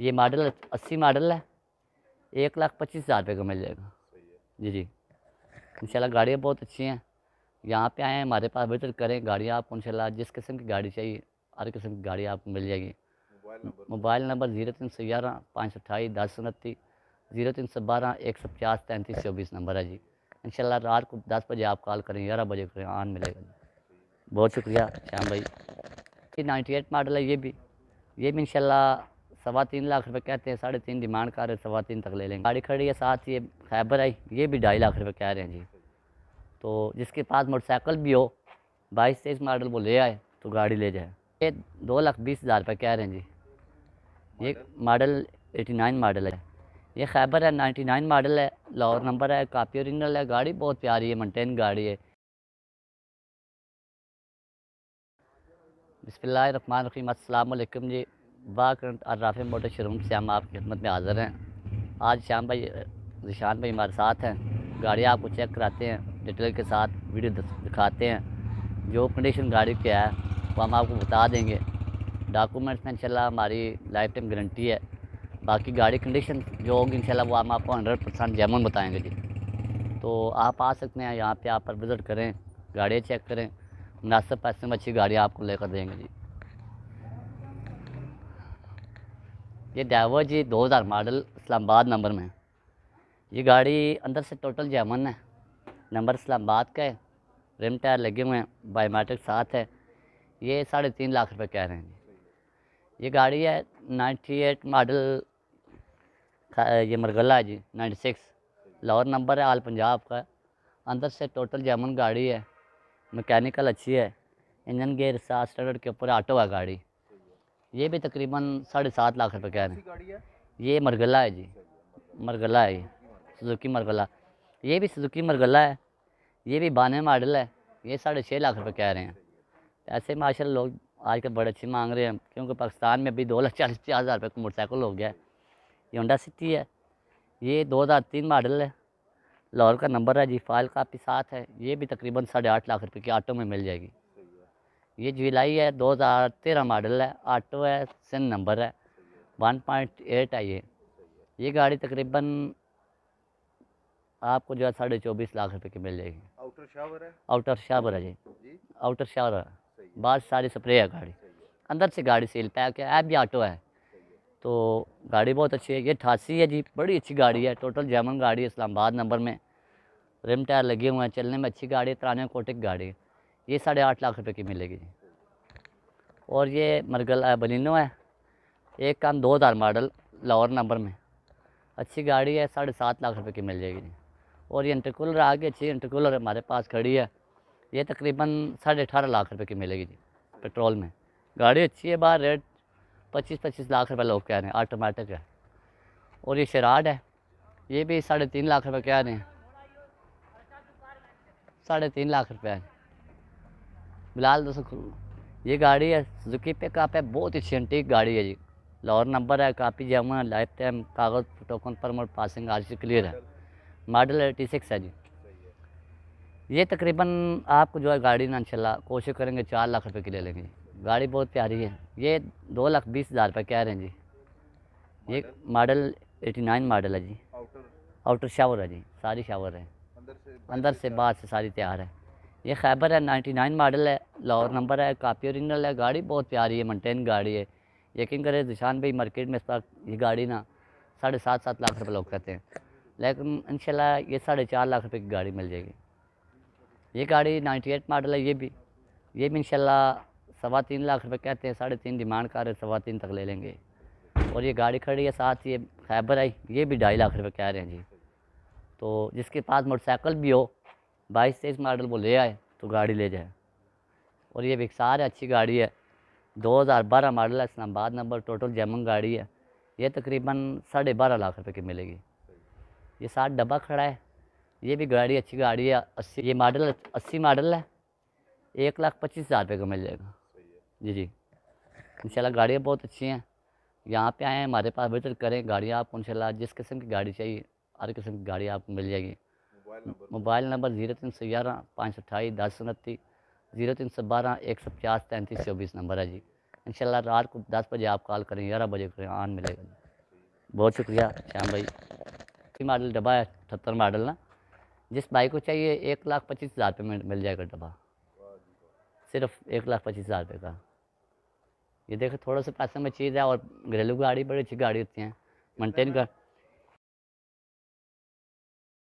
ये मॉडल अस्सी मॉडल है एक लाख पच्चीस हज़ार रुपये का मिल जाएगा जी जी इंशाल्लाह गाड़ियाँ बहुत अच्छी हैं यहाँ पे आए हैं हमारे पास विजिट करें गाड़ियाँ आपको इंशाल्लाह जिस किस्म की गाड़ी चाहिए हर किस्म की गाड़ी आपको मिल जाएगी मोबाइल नंबर ज़ीरो तीन सौ ग्यारह पाँच सौ अट्ठाईस दस उनतीस ज़ीरो तीन सौ बारह एक सौ पचास तैंतीस चौबीस नंबर है जी इंशाल्लाह रात को दस बजे आप कॉल करें ग्यारह बजे करें आन मिलेगा बहुत शुक्रिया श्याम भाई ये नाइन्टी एट मॉडल है ये भी ये भी इंशाल्लाह सवा तीन लाख रुपए कहते हैं साढ़े तीन डिमांड कर रहे सवा तीन तक ले लेंगे गाड़ी खड़ी है साथ ये खैबर आई ये भी ढाई लाख रुपए कह रहे हैं जी तो जिसके पास मोटरसाइकिल भी हो बाईस तेईस मॉडल वो ले आए तो गाड़ी ले जाए ये दो लाख बीस हज़ार रुपये कह रहे हैं जी ये मॉडल एटी नाइन मॉडल है ये खैबर है नाइन्टी नाइन मॉडल है लाहौर नंबर है कापी औरिजिनल है गाड़ी बहुत प्यारी है मेंटेन गाड़ी है बिस्मिल्लाम रहीम जी बाकरंट अर्राफ मोटर शोरूम से हम आपकी खिदमत में हाज़िर हैं आज श्याम भाई निशान भाई हमारे साथ हैं गाड़ियाँ आपको चेक कराते हैं डिटेल के साथ वीडियो दिखाते हैं जो कंडीशन गाड़ी के है वो हम आपको बता देंगे डॉक्यूमेंट्स में इंशाल्लाह हमारी लाइफ टाइम गारंटी है बाकी गाड़ी कंडीशन जो होगी इंशाल्लाह वो हम आपको हंड्रेड परसेंट जैमन बताएँगे जी तो आप आ सकते हैं यहाँ पर आप पर विज़िट करें गाड़ियाँ चेक करें मुनासिब पैसे में अच्छी गाड़ियाँ आपको लेकर देंगे जी ये डावर जी 2000 मॉडल इस्लामाबाद नंबर में ये गाड़ी अंदर से टोटल जैमन है नंबर इस्लामाबाद का है रिम टायर लगे हुए हैं बायोमेट्रिक साथ है ये साढ़े तीन लाख रुपए कह रहे हैं जी ये गाड़ी है नाइन्टी एट मॉडल ये मरगला है जी नाइन्टी सिक्स लाहौर नंबर है आल पंजाब का अंदर से टोटल जैमन गाड़ी है मैकेनिकल अच्छी है इंजन गेयर सात स्टैंडर्ड के ऊपर ऑटो है गाड़ी ये भी तकरीबन साढ़े सात लाख रुपये कह रहे हैं ये मरगला है जी मरगला है ये सुजुकी मरगला ये भी सुजुकी मरगला है ये भी बानवे मॉडल है ये साढ़े छः लाख रुपये कह रहे हैं ऐसे माशा लोग आजकल बड़े अच्छे मांग रहे हैं क्योंकि पाकिस्तान में अभी दो लाख चालीस पचास हज़ार रुपये का मोटरसाइकिल हो गया है ये होंडा सिटी है ये दो हज़ार तीन मॉडल है लाहौर का नंबर है जी फाइल आपके साथ है ये भी तकरीबन साढ़े आठ लाख रुपये की आटो में मिल जाएगी ये जुलाई है 2013 मॉडल है ऑटो है सिन नंबर है 1.8 है ये ये गाड़ी तकरीबन आपको जो है साढ़े चौबीस लाख रुपए की मिल जाएगी आउटर शावर है आउटर शावर है जी आउटर शावर है बाहर सारी स्प्रे है गाड़ी अंदर से गाड़ी सेल पैक है ऐप भी ऑटो है तो गाड़ी बहुत अच्छी है ये अठासी है जी बड़ी अच्छी गाड़ी है टोटल जर्मन गाड़ी है इस्लामाबाद नंबर में रिम टायर लगे हुए हैं चलने में अच्छी गाड़ी है तराने कोटिक गाड़ी है ये साढ़े आठ लाख रुपए की मिलेगी जी और ये मरगल बलिनो है एक काम दो हज़ार मॉडल लाहौर नंबर में अच्छी गाड़ी है साढ़े सात लाख रुपए की मिल जाएगी जी और ये इंटरकूलर आगे अच्छी इंटरकूलर हमारे पास खड़ी है ये तकरीबन साढ़े अठारह लाख रुपए की मिलेगी जी पेट्रोल में गाड़ी अच्छी है बाहर रेट पच्चीस पच्चीस लाख रुपए लोग कह रहे हैं ऑटोमेटिक है और ये शराड है ये भी साढ़े तीन लाख रुपये कह रहे हैं साढ़े तीन लाख रुपये है बिलाल दोस्तों ये गाड़ी है सुजुकी पे है बहुत ही एंटीक गाड़ी है जी लाहौर नंबर है काफी जमा लाइफ टाइम कागज़ टोकन परमोट पासिंग आर क्लियर है मॉडल एटी सिक्स है जी ये तकरीबन आपको जो है गाड़ी ना इनशाला कोशिश करेंगे चार लाख रुपए की ले लेंगे गाड़ी बहुत प्यारी है ये दो लाख बीस हज़ार रुपये कह रहे हैं जी ये मॉडल एटी नाइन मॉडल है जी आउटर शावर है जी सारी शावर है अंदर से बाहर से सारी तैयार है ये खैबर है 99 मॉडल है लाहौर नंबर है कापी औरिजिनल है गाड़ी बहुत प्यारी है मनटेन गाड़ी है यकीन करें जिशान भाई मार्केट में इस पर ये गाड़ी ना साढ़े सात सात लाख रुपये लोग कहते हैं लेकिन इनशाला ये साढ़े चार लाख रुपये की गाड़ी मिल जाएगी ये गाड़ी 98 मॉडल है ये भी ये भी इनशाला सवा तीन लाख रुपये कहते हैं साढ़े तीन डिमांड कर रहे सवा तीन तक ले लेंगे और ये गाड़ी खड़ी है साथ ये खैबर आई ये भी ढाई लाख रुपये कह रहे हैं जी तो जिसके पास मोटरसाइकिल भी हो बाईस तेईस मॉडल वो ले आए तो गाड़ी ले जाए और ये विकसार है अच्छी गाड़ी है 2012 मॉडल है इस्लामाबाद नंबर टोटल जैमंग गाड़ी है ये तकरीबन साढ़े बारह लाख रुपये की मिलेगी ये साठ डब्बा खड़ा है ये भी गाड़ी अच्छी गाड़ी है अस्सी ये मॉडल अस्सी मॉडल है एक लाख पच्चीस हज़ार रुपये का मिल जाएगा जी जी शाला गाड़ियाँ बहुत अच्छी हैं यहाँ पे आएँ हमारे पास विजिट करें गाड़ियाँ आपको इंशाल्लाह जिस किस्म की गाड़ी चाहिए हर किस्म की गाड़ी आपको मिल जाएगी मोबाइल नंबर जीरो तीन सौ ग्यारह पाँच सौ अठाईस दस सौ उनती जीरो तीन सौ बारह एक सौ पचास तैंतीस चौबीस नंबर है जी इंशाल्लाह रात को दस बजे आप कॉल करें ग्यारह बजे करें आन मिलेगा बहुत शुक्रिया श्याम भाई मॉडल डब्बा है अठहत्तर मॉडल ना जिस भाई को चाहिए एक लाख पच्चीस हज़ार रुपये में मिल जाएगा डब्बा सिर्फ एक लाख पच्चीस हज़ार रुपये का ये देखो थोड़ा सा पैसे में चीज़ है और घरेलू गाड़ी बड़ी अच्छी गाड़ी होती हैं मेंटेन कर